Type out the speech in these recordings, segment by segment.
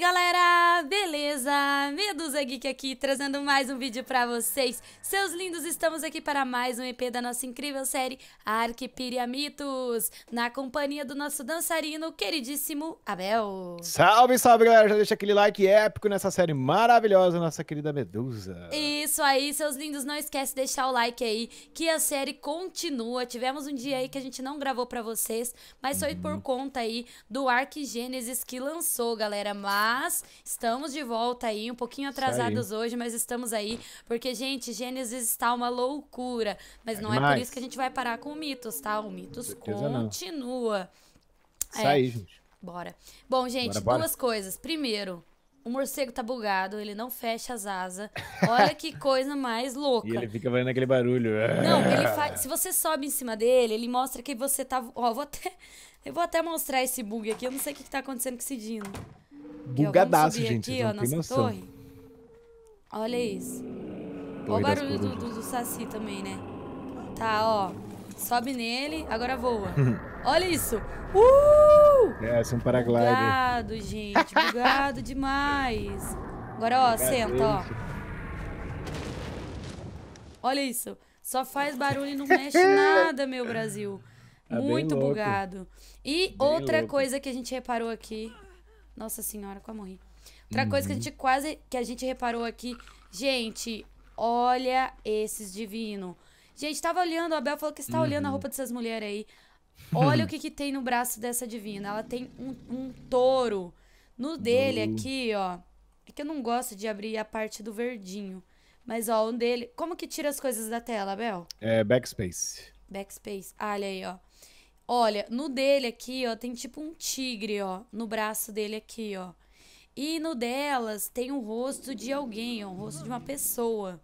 aí, galera? Beleza? Beleza? Rosa Geek aqui, trazendo mais um vídeo pra vocês. Seus lindos, estamos aqui para mais um EP da nossa incrível série Arquipiramitos, na companhia do nosso dançarino queridíssimo Abel. Salve, salve, galera! Já deixa aquele like épico nessa série maravilhosa, nossa querida Medusa. Isso aí, seus lindos, não esquece de deixar o like aí, que a série continua. Tivemos um dia aí que a gente não gravou pra vocês, mas uhum. foi por uhum. conta aí do Arc que lançou, galera. Mas estamos de volta aí, um pouquinho atrasados Tá atrasados hoje, mas estamos aí. Porque, gente, Gênesis está uma loucura. Mas é não demais. é por isso que a gente vai parar com o Mitos, tá? O Mitos continua. Não. É. Aí, gente. Bora. Bom, gente, bora, bora. duas coisas. Primeiro, o morcego tá bugado, ele não fecha as asas. Olha que coisa mais louca. e ele fica fazendo aquele barulho. Não, ele faz. Se você sobe em cima dele, ele mostra que você tá. Ó, vou até. Eu vou até mostrar esse bug aqui. Eu não sei o que, que tá acontecendo com esse Dino. Bugadaço, gente. Aqui, ó, nossa torre. Olha isso. Olha o barulho do, do, do Saci também, né? Tá, ó. Sobe nele, agora voa. Olha isso. Uh! É, são é um paraglider. Bugado, gente. Bugado demais. Agora, ó, senta, isso? ó. Olha isso. Só faz barulho e não mexe nada, meu Brasil. Tá Muito bugado. E bem outra louco. coisa que a gente reparou aqui. Nossa senhora, como eu morri. Outra uhum. coisa que a uhum. gente quase. que a gente reparou aqui. Gente, olha esses divinos. Gente, tava olhando, a Abel falou que está uhum. olhando a roupa dessas mulheres aí. Olha o que, que tem no braço dessa divina. Ela tem um, um touro. No dele uhum. aqui, ó. É que eu não gosto de abrir a parte do verdinho. Mas, ó, um dele. Como que tira as coisas da tela, Abel? É backspace. Backspace. Ah, olha aí, ó. Olha, no dele aqui, ó, tem tipo um tigre, ó. No braço dele aqui, ó. E no delas tem um rosto de alguém, é um rosto de uma pessoa.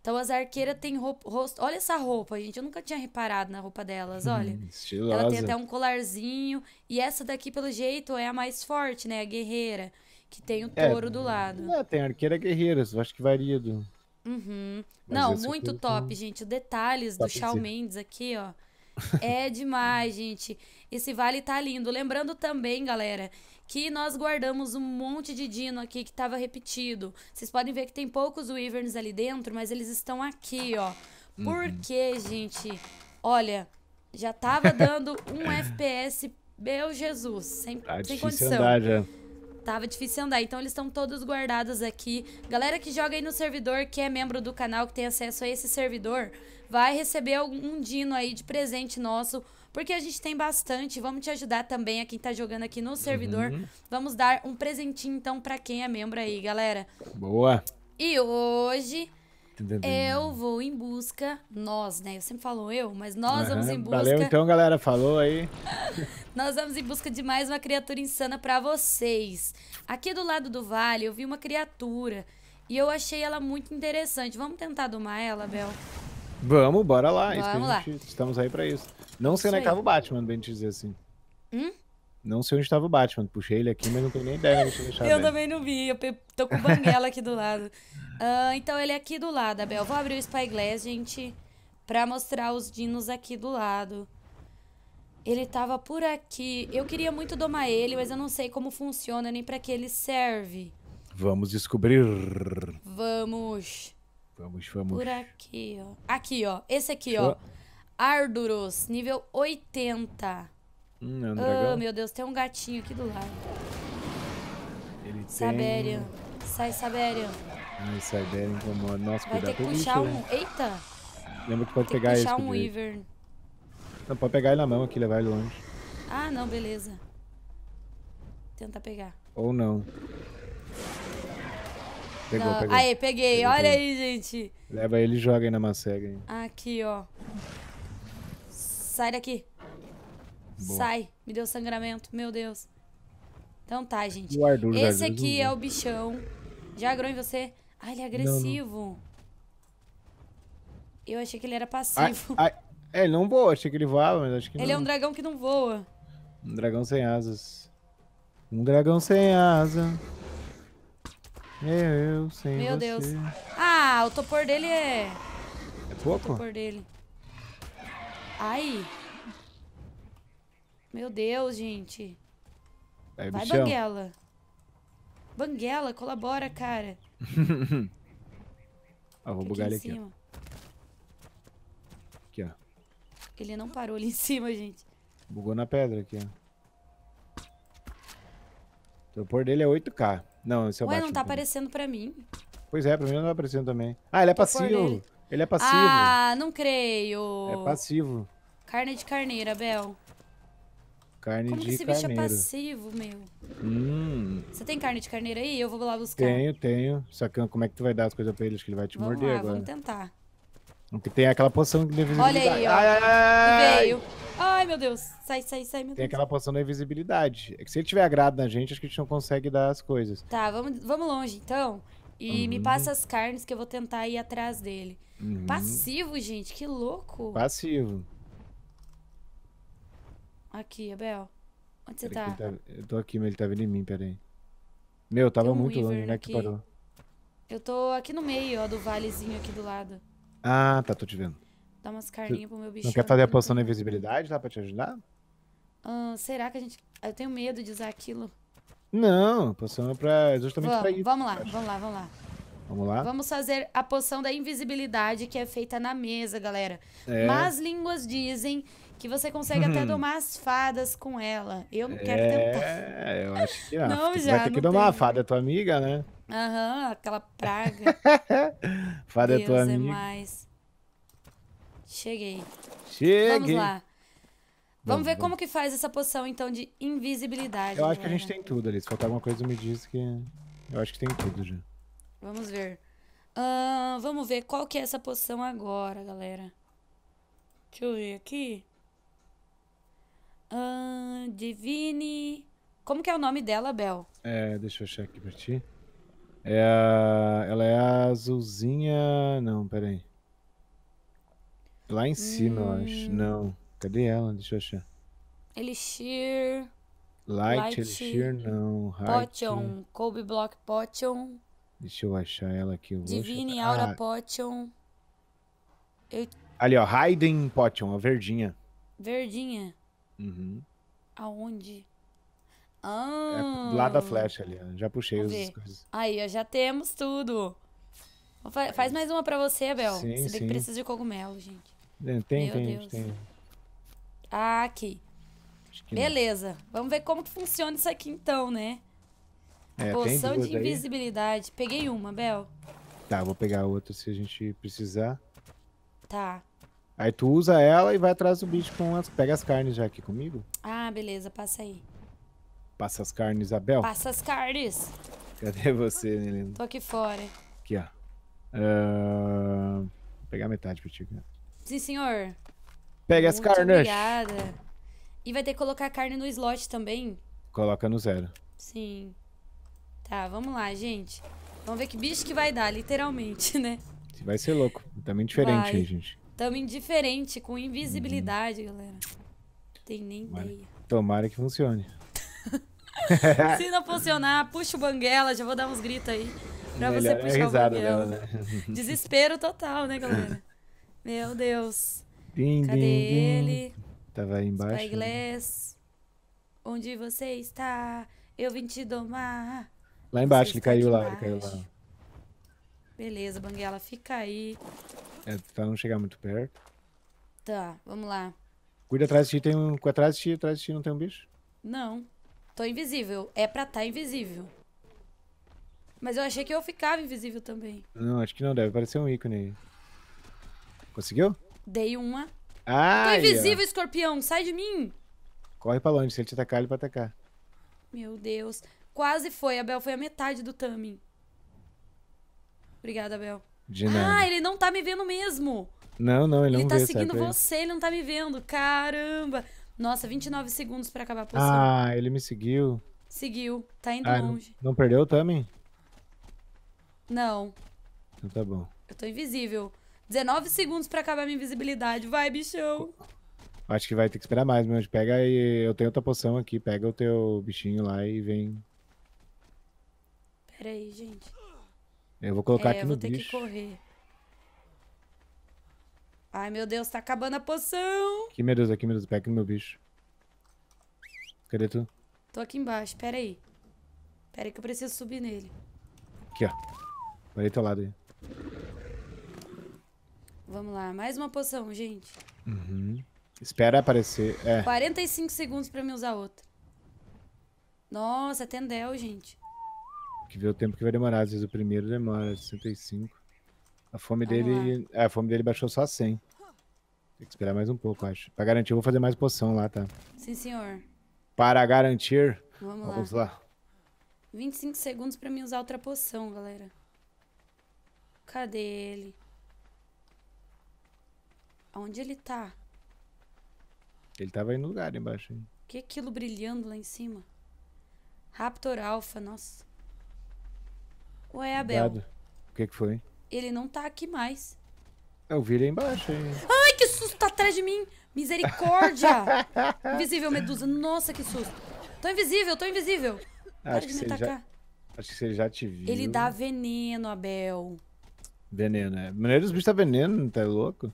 Então as arqueiras têm rosto. Olha essa roupa, gente. Eu nunca tinha reparado na roupa delas, hum, olha. Hum, Ela tem até um colarzinho. E essa daqui, pelo jeito, é a mais forte, né? A guerreira. Que tem o é, touro é, do lado. É, tem arqueira guerreira, acho que varia do. Uhum. Não, muito top, tem... gente. Os detalhes top do Shawn Mendes aqui, ó. É demais, gente. Esse vale tá lindo. Lembrando também, galera, que nós guardamos um monte de dino aqui que tava repetido. Vocês podem ver que tem poucos wyverns ali dentro, mas eles estão aqui, ó. Porque, uhum. gente, olha, já tava dando um FPS, meu Jesus, sem, tá sem condição. Andar já tava difícil andar. Então eles estão todos guardados aqui. Galera que joga aí no servidor, que é membro do canal, que tem acesso a esse servidor, vai receber algum dino aí de presente nosso. Porque a gente tem bastante. Vamos te ajudar também a quem tá jogando aqui no servidor. Uhum. Vamos dar um presentinho então para quem é membro aí, galera. Boa. E hoje eu vou em busca, nós, né? Eu sempre falo eu, mas nós uhum, vamos em busca. Valeu então, galera, falou aí. nós vamos em busca de mais uma criatura insana para vocês. Aqui do lado do vale, eu vi uma criatura e eu achei ela muito interessante. Vamos tentar domar ela, Bel? Vamos, bora lá. É vamos lá. estamos aí para isso. Não sendo né, acaba o Batman, bem te dizer assim. Hum? Não sei onde estava o Batman. Puxei ele aqui, mas não tenho nem ideia onde estava. Eu também não vi. Eu tô com banguela aqui do lado. Uh, então ele é aqui do lado, Abel. Vou abrir o Spyglass, gente, pra mostrar os dinos aqui do lado. Ele tava por aqui. Eu queria muito domar ele, mas eu não sei como funciona nem para que ele serve. Vamos descobrir. Vamos. Vamos, vamos. Por aqui, ó. Aqui, ó. Esse aqui, ó. Arduros, nível 80. Hum, é um Oh, meu Deus, tem um gatinho aqui do lado. Ele Saberian. Tem... Sai, Saberian. Ai, Saberian incomoda. Nossa, cuidado com Vai ter que puxar um... Né? Eita! Lembra que pode tem pegar esse. puxar um Weaver. Não, pode pegar ele na mão aqui, levar ele longe. Ah, não, beleza. Tenta pegar. Ou não. Pegou, não. pegou. Aê, peguei. Olha aí, gente. Leva ele e joga aí na macega. Aqui, ó. Sai daqui. Boa. Sai, me deu sangramento, meu Deus. Então tá, gente. Esse aqui é o bichão. Já agrou em você? Ah, ele é agressivo. Não, não. Eu achei que ele era passivo. Ai, ah, ai, ah, é, não voa, achei que ele voava, mas acho que ele é não. Ele é um dragão que não voa. Um dragão sem asas. Um dragão sem asa. Eu, sem Meu você. Deus. Ah, o topor dele é... É pouco? O topor dele. Ai... Meu Deus, gente. É, Vai, bichão. Banguela. Banguela, colabora, cara. ah, vou bugar ele aqui. Cima. Aqui, ó. Ele não parou ali em cima, gente. Bugou na pedra aqui, ó. Então, o teleport dele é 8k. Não, esse é o Ué, não tá aparecendo pra mim. Pois é, pra mim não tá aparecendo também. Ah, ele é passivo. Ele é passivo. Ah, não creio. É passivo. Carne de carneira, Bel. Carne Como de esse é carneiro. bicho é passivo, meu. Hum. Você tem carne de carneiro aí? Eu vou lá buscar. Tenho, tenho. Só que como é que tu vai dar as coisas pra Acho que ele vai te vamos morder lá, agora? Vamos tentar. Porque tem aquela poção de invisibilidade. Olha aí, ó. Ai, ai, veio. Ai, meu Deus. Sai, sai, sai, meu Tem aquela poção da invisibilidade. É que se ele tiver agrado na gente, acho que a gente não consegue dar as coisas. Tá, vamos, vamos longe, então. E uhum. me passa as carnes que eu vou tentar ir atrás dele. Uhum. Passivo, gente. Que louco. Passivo. Aqui, Abel. Onde você tá? tá? Eu tô aqui, mas ele tá vindo em mim, peraí. Meu, tava um muito longe, né? Que parou. Eu tô aqui no meio, ó, do valezinho aqui do lado. Ah, tá, tô te vendo. Dá umas carninhas pro meu bicho. Não quer fazer a poção da invisibilidade lá pra te ajudar? Ah, será que a gente. Eu tenho medo de usar aquilo. Não, poção é pra, é justamente vamos, pra isso. Vamos lá, vamos lá, vamos lá. Vamos lá? Vamos fazer a poção da invisibilidade que é feita na mesa, galera. É. Mas línguas dizem que você consegue até uhum. domar as fadas com ela. Eu não quero é, tentar. É, eu acho que ah, não. não já, vai ter que domar tem. a fada, é tua amiga, né? Aham, aquela praga. fada é Deus é tua amiga. mais. Cheguei. Cheguei. Vamos lá. Vamos, ver como que faz essa poção, então, de invisibilidade. Eu acho galera. que a gente tem tudo ali. Se faltar alguma coisa, me diz que... Eu acho que tem tudo já. Vamos ver. Uh, vamos ver qual que é essa poção agora, galera. Deixa eu ver aqui. Uh, Divine. Como que é o nome dela, Bel? É, deixa eu achar aqui pra ti. É a... Ela é a azulzinha. Não, peraí. Lá em cima, hum... eu acho. Hum. Não. Cadê ela? Deixa eu achar. Elixir. Light, Light Elixir, não. Potion. Kobe Block Potion. Deixa eu achar ela aqui. Divine achar... Aura ah. Potion. Eu... Ali, ó. Raiden Potion, a verdinha. Verdinha. Uhum. Aonde? É ah, é lá da flecha ali, né? já puxei as coisas. Aí, já temos tudo. faz mais uma pra você, Abel. Sim, você sim. que precisa de cogumelo, gente. É, tem, Meu tem, Deus. tem. Ah, aqui. Beleza. Não. Vamos ver como que funciona isso aqui então, né? É, Poção de invisibilidade. Aí. Peguei uma, Bel. Tá, vou pegar outra se a gente precisar. Tá. Aí tu usa ela e vai atrás do bicho com as. Pega as carnes já aqui comigo. Ah, beleza, passa aí. Passa as carnes, Isabel. Passa as carnes. Cadê você, Nelino? Tô aqui fora. Aqui, ó. Uh... Vou pegar metade pra ti. Sim, senhor. Pega Muito as carnes. Obrigada. E vai ter que colocar a carne no slot também. Coloca no zero. Sim. Tá, vamos lá, gente. Vamos ver que bicho que vai dar, literalmente, né? Vai ser louco. Tá diferente vai. gente. Tamo indiferente, com invisibilidade, uhum. galera. Tem nem Tomara. ideia. Tomara que funcione. Se não funcionar, puxa o banguela, já vou dar uns gritos aí. Pra Melhor você puxar é o banguela. Dela, né? Desespero total, né, galera? Meu Deus. Din, Cadê din, ele? Din. Tava aí embaixo. Né? Onde você está? Eu vim te domar. Lá embaixo, ele caiu lá, ele caiu lá. Beleza, Banguela, fica aí. É, pra não chegar muito perto. Tá, vamos lá. Cuida atrás de ti, tem um. Atrás de ti, atrás de ti não tem um bicho? Não. Tô invisível. É pra estar tá invisível. Mas eu achei que eu ficava invisível também. Não, acho que não, deve parecer um ícone aí. Conseguiu? Dei uma. Ah! Tô invisível, escorpião! Sai de mim! Corre pra longe, se ele te atacar, ele vai atacar. Meu Deus. Quase foi, Abel. Foi a metade do Tamin. Obrigada, Bel. De nada. Ah, ele não tá me vendo mesmo. Não, não, ele, ele não tá vê, seguindo sabe? você, ele não tá me vendo. Caramba. Nossa, 29 segundos pra acabar a poção. Ah, ele me seguiu. Seguiu. Tá indo ah, longe. Não, não perdeu também? Não. Então tá bom. Eu tô invisível. 19 segundos pra acabar a minha invisibilidade. Vai, bichão. Acho que vai ter que esperar mais, mas pega e eu tenho outra poção aqui. Pega o teu bichinho lá e vem. Pera aí, gente. Eu vou colocar é, aqui no bicho. É, vou ter que correr. Ai, meu Deus, tá acabando a poção. Aqui, meu Deus, aqui, meu Deus. Pega aqui no meu bicho. Cadê tu? Tô aqui embaixo, pera aí. Pera aí que eu preciso subir nele. Aqui, ó. Olha teu lado aí. Vamos lá, mais uma poção, gente. Uhum. Espera aparecer. É. 45 segundos pra me usar outra. Nossa, Tendel, gente que vê o tempo que vai demorar. Às vezes o primeiro demora 65. A fome dele. Ah. A fome dele baixou só 100. Tem que esperar mais um pouco, acho. Pra garantir, eu vou fazer mais poção lá, tá? Sim, senhor. Para garantir. Vamos, vamos lá. lá. 25 segundos pra mim usar outra poção, galera. Cadê ele? Onde ele tá? Ele tava aí no lugar embaixo. Hein? Que aquilo brilhando lá em cima? Raptor Alpha, nossa. Ué, Abel. Obrigado. O que, é que foi? Ele não tá aqui mais. Eu virei embaixo aí. Ai, que susto! Tá atrás de mim! Misericórdia! invisível, Medusa. Nossa, que susto. Tô invisível, tô invisível. Acho que me Já... Acho que você já te viu. Ele dá veneno, Abel. Veneno, é. Maneiro os bichos tá veneno, tá louco?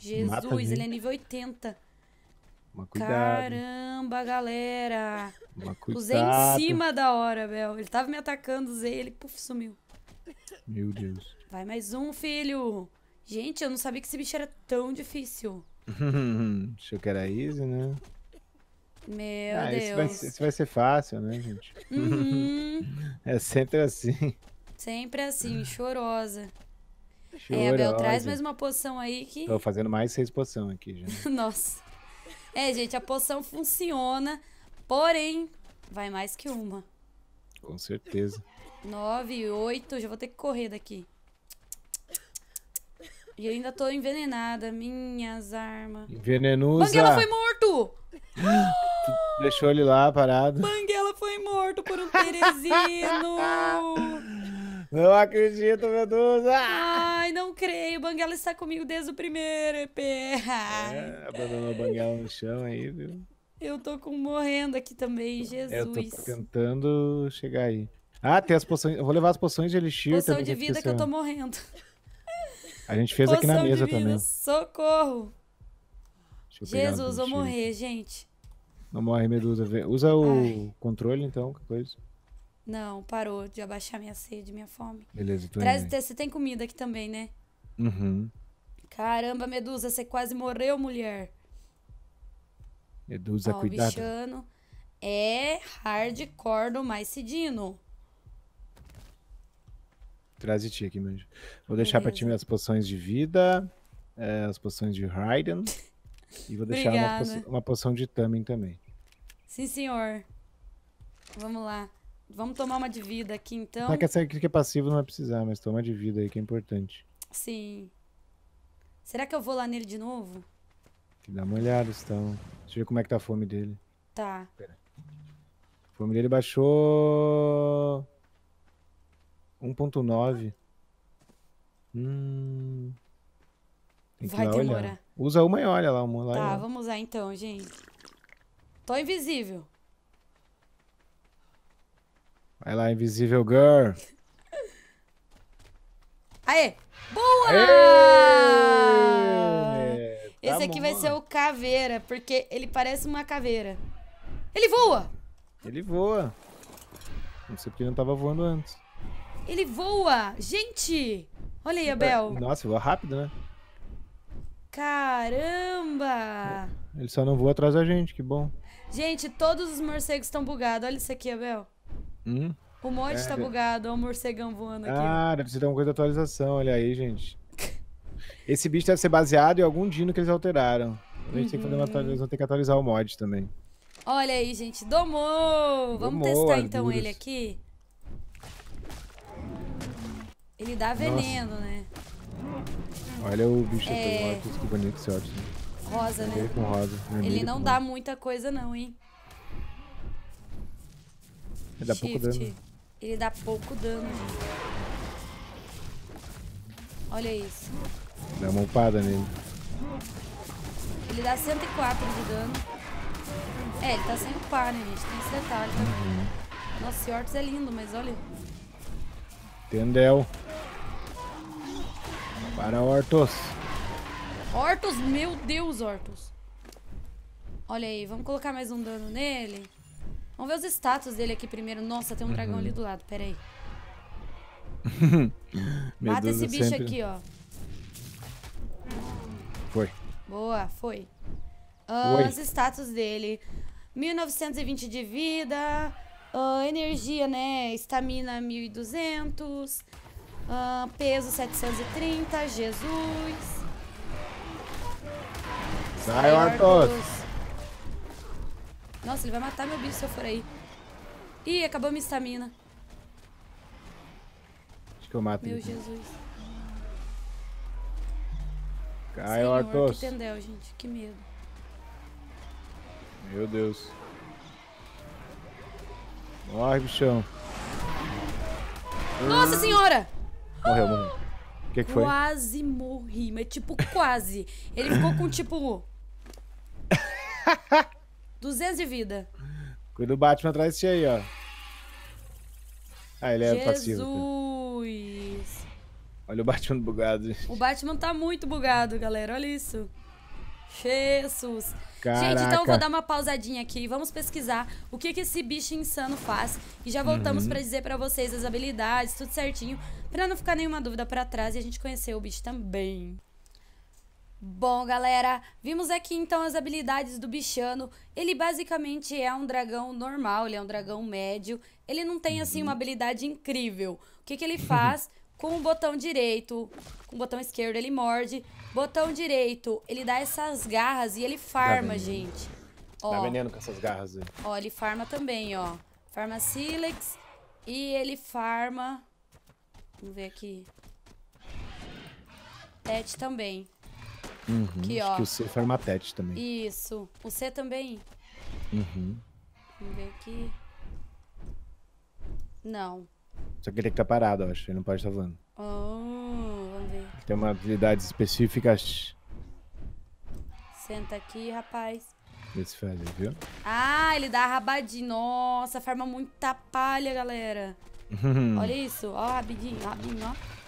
Jesus, ele é nível 80. Uma Caramba, galera. Uma cuidado. Usei em cima da hora, Bel. Ele tava me atacando, usei ele, puf, sumiu. Meu Deus. Vai mais um, filho. Gente, eu não sabia que esse bicho era tão difícil. Achou que era easy, né? Meu ah, Deus. Isso vai, ser, vai, ser fácil, né, gente? Uhum. é sempre assim. Sempre assim, chorosa. chorosa. É, Bel, traz mais uma poção aí que. Tô fazendo mais seis poção aqui já. Nossa. É, gente, a poção funciona, porém, vai mais que uma. Com certeza. 9, 8, já vou ter que correr daqui. E ainda tô envenenada, minhas armas. Envenenusa. Banguela foi morto! Deixou ele lá parado. Banguela foi morto por um teresino. Não acredito, Medusa! Ai, creio, o Banguela está comigo desde o primeiro EP. É, abandonou Banguela no chão aí, viu? Eu tô com, morrendo aqui também, Jesus. É, eu tô tentando chegar aí. Ah, tem as poções. Eu vou levar as poções de elixir. Poção também, de vida que eu tô morrendo. A gente fez poção aqui na mesa também. Socorro! Jesus, vou morrer, gente. Não morre, Medusa. Usa o Ai. controle, então, que coisa. Não, parou de abaixar minha sede, minha fome. Beleza, tô Traz, indo. Você tem comida aqui também, né? Uhum. Caramba, Medusa, você quase morreu, mulher. Medusa, Ó, cuidado. O bichano é hardcore do mais cidino. Traz de ti aqui, meu. Vou deixar Beleza. pra ti as poções de vida, é, as poções de Raiden. e vou deixar uma, poção, uma poção de Tamin também. Sim, senhor. Vamos lá. Vamos tomar uma de vida aqui, então. é que essa aqui que é passivo não vai precisar, mas toma de vida aí que é importante. Sim. Será que eu vou lá nele de novo? Tem que dar uma olhada, então. Deixa eu ver como é que tá a fome dele. Tá. Pera. A fome dele baixou... 1.9. Hum... Tem que Vai demorar. Usa uma e olha lá, uma lá. Tá, vamos lá então, gente. Tô invisível. Vai lá, invisível girl. Aê! Boa! Aê! Esse tá aqui bom. vai ser o caveira, porque ele parece uma caveira. Ele voa! Ele voa. Não sei porque não tava voando antes. Ele voa! Gente! Olha aí, é, Abel. Nossa, voa rápido, né? Caramba! Ele só não voa atrás da gente, que bom. Gente, todos os morcegos estão bugados. Olha isso aqui, Abel. Hum? O mod tá é, tá bugado, o morcegão voando aqui. Ah, deve ser alguma coisa de atualização, olha aí, gente. Esse bicho deve ser baseado em algum dino que eles alteraram. A gente uhum. tem que fazer uma uhum. atualização, tem que atualizar o mod também. Olha aí, gente, domou! Vamos testar então ele aqui. Ele dá veneno, Nossa. né? Olha o bicho é... aqui, que bonito esse ótimo. Né? Rosa, né? Ele é com rosa. ele não dá muita coisa não, hein? Ele dá Shift. pouco dano. Ele dá pouco dano. Olha isso. Dá uma upada nele. Ele dá 104 de dano. É, ele tá sem upar, né, gente? Tem esse detalhe também. Né? Uhum. Nossa, Yorts é lindo, mas olha. Tendel. Para Hortos. Hortos, meu Deus, Hortos. Olha aí, vamos colocar mais um dano nele. Vamos ver os status dele aqui primeiro. Nossa, tem um dragão uhum. ali do lado, peraí. Mata esse bicho sempre... aqui, ó. Foi. Boa, foi. Uh, os status dele. 1920 de vida, uh, energia, né? Estamina 1200, uh, ah, peso 730, Jesus. Sai, Arthur! Nossa, ele vai matar meu bicho se eu for aí. Ih, acabou minha estamina. Acho que eu mato Meu ele. Jesus. Cai, Senhor, Ortos. que tendel, gente. Que medo. Meu Deus. Morre, bichão. Nossa senhora! Morreu, morreu. O que, que foi? Quase morri, mas tipo quase. Ele ficou com tipo... 200 de vida. Cuida do Batman atrás de aí, ó. Ah, ele é Jesus. passivo. Jesus! Tá. Olha o Batman bugado. Gente. O Batman tá muito bugado, galera. Olha isso. Jesus. Caraca. Gente, então eu vou dar uma pausadinha aqui. Vamos pesquisar o que, que esse bicho insano faz. E já voltamos uhum. para dizer para vocês as habilidades, tudo certinho. para não ficar nenhuma dúvida para trás e a gente conhecer o bicho também. Bom, galera, vimos aqui então as habilidades do Bichano. Ele basicamente é um dragão normal, ele é um dragão médio. Ele não tem, assim, uma uhum. habilidade incrível. O que, que ele faz? Com o botão direito, com o botão esquerdo ele morde. Botão direito, ele dá essas garras e ele farma, gente. Ó, dá veneno com essas garras aí. Ó, ele farma também, ó. Farma Silex e ele farma... Vamos ver aqui. Pet também. Uhum, acho ó. que o C foi Matete também. Isso. O C também? Uhum. Vamos ver aqui. Não. Só que ele é estar tá parado, eu acho. Ele não pode estar tá voando. Oh, vamos ver. Tem uma habilidade específica. Senta aqui, rapaz. Esse faz, viu? Ah, ele dá rabadinho. Nossa, farma muita palha, galera. Olha isso. Ó, rabidinho, rabidinho ó.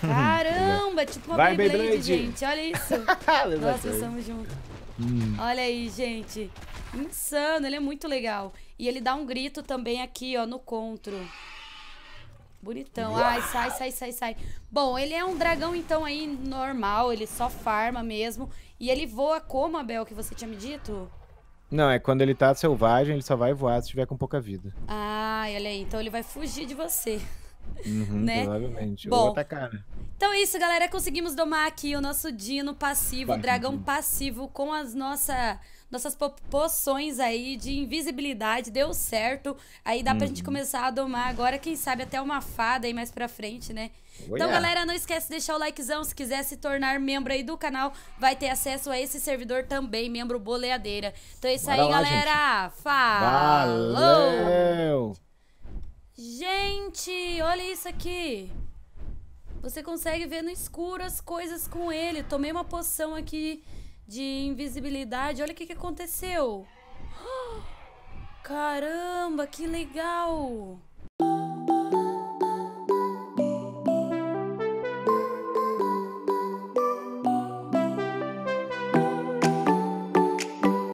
Caramba, tipo uma Vai, Beyblade, gente. Olha isso. Nossa, estamos juntos. Hum. Olha aí, gente. Insano, ele é muito legal. E ele dá um grito também aqui, ó, no contro. Bonitão. Ai, sai, sai, sai, sai. Bom, ele é um dragão, então, aí, normal. Ele só farma mesmo. E ele voa como, Abel, que você tinha me dito? Não, é quando ele tá selvagem, ele só vai voar se tiver com pouca vida. Ah, olha aí. Então ele vai fugir de você. Uhum, né? Provavelmente. Bom, Ou atacar, né? Então é isso, galera. Conseguimos domar aqui o nosso Dino passivo, Vai. dragão passivo, com as nossa, nossas poções aí de invisibilidade. Deu certo. Aí dá uhum. pra gente uhum. começar a domar agora, quem sabe até uma fada aí mais pra frente, né? Oh, então, galera, não esquece de deixar o likezão. Se quiser se tornar membro aí do canal, vai ter acesso a esse servidor também, membro boleadeira. Então é isso Bora aí, lá, galera. Gente. Falou! Valeu! Gente, olha isso aqui. Você consegue ver no escuro as coisas com ele. Tomei uma poção aqui de invisibilidade. Olha o que, que aconteceu. Caramba, que legal.